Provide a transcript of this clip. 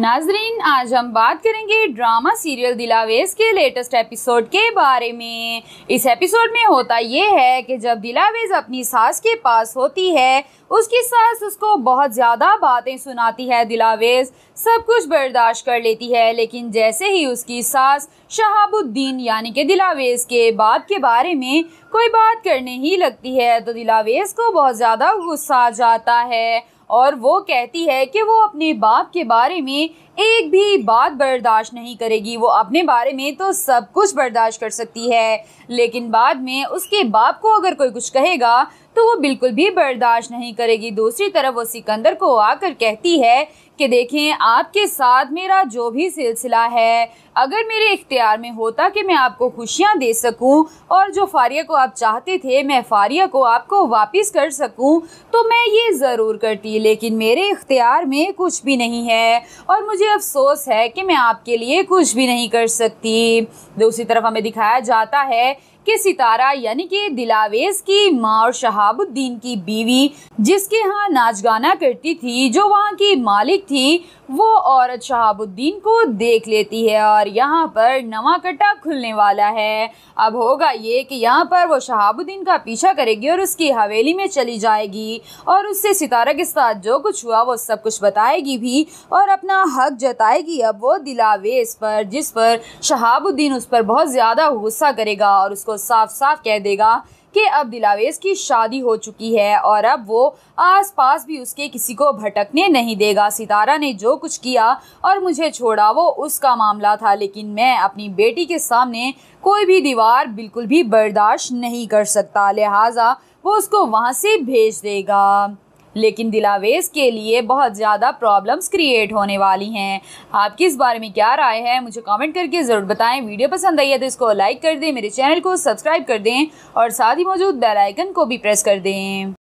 नाजरीन आज हम बात करेंगे ड्रामा सीरियल दिलावेज के लेटेस्ट एपिसोड के बारे में इस एपिसोड में होता ये है कि जब दिलावेज अपनी सास के पास होती है उसकी सास उसको बहुत ज़्यादा बातें सुनाती है दिलावेज सब कुछ बर्दाश्त कर लेती है लेकिन जैसे ही उसकी सास शहाबुद्दीन यानी कि दिलावेज के बाप के बारे में कोई बात करने ही लगती है तो दिलावेज को बहुत ज़्यादा गुस्सा आ जाता है और वो कहती है कि वो अपने बाप के बारे में एक भी बात बर्दाश्त नहीं करेगी वो अपने बारे में तो सब कुछ बर्दाश्त कर सकती है लेकिन बाद में उसके बाप को अगर कोई कुछ कहेगा तो वो बिल्कुल भी बर्दाश्त नहीं करेगी दूसरी तरफ वो सिकंदर को आकर कहती है कि देखें आपके साथ मेरा जो भी सिलसिला है अगर मेरे इख्तियार में होता कि मैं आपको खुशियाँ दे सकूँ और जो फारिया को आप चाहते थे मैं फारिया को आपको वापस कर सकूँ तो मैं ये ज़रूर करती लेकिन मेरे इख्तियार में कुछ भी नहीं है और मुझे अफसोस है कि मैं आपके लिए कुछ भी नहीं कर सकती दूसरी तरफ हमें दिखाया जाता है कि सितारा यानी कि दिलावेज की माँ और शहा शहाबुद्दीन की बीवी जिसके यहाँ नाच गाना करती थी जो वहाँ की मालिक थी वो औरत शहाबुद्दीन को देख लेती है और यहाँ पर नवा कट्टा खुलने वाला है अब होगा ये कि यहाँ पर वो शहाबुद्दीन का पीछा करेगी और उसकी हवेली में चली जाएगी और उससे सितारा के साथ जो कुछ हुआ वो सब कुछ बताएगी भी और अपना हक जताएगी अब वो दिलावेज पर जिस पर शहाबुद्दीन उस पर बहुत ज़्यादा गुस्सा करेगा और उसको साफ साफ कह देगा कि अब दिलावेज की शादी हो चुकी है और अब वो आसपास भी उसके किसी को भटकने नहीं देगा सितारा ने जो कुछ किया और मुझे छोड़ा वो उसका मामला था लेकिन मैं अपनी बेटी के सामने कोई भी दीवार बिल्कुल भी बर्दाश्त नहीं कर सकता लिहाजा वो उसको वहाँ से भेज देगा लेकिन दिलावेज के लिए बहुत ज़्यादा प्रॉब्लम्स क्रिएट होने वाली हैं आपकी इस बारे में क्या राय है मुझे कमेंट करके ज़रूर बताएं वीडियो पसंद आई है तो इसको लाइक कर दें मेरे चैनल को सब्सक्राइब कर दें और साथ ही मौजूद बेलाइकन को भी प्रेस कर दें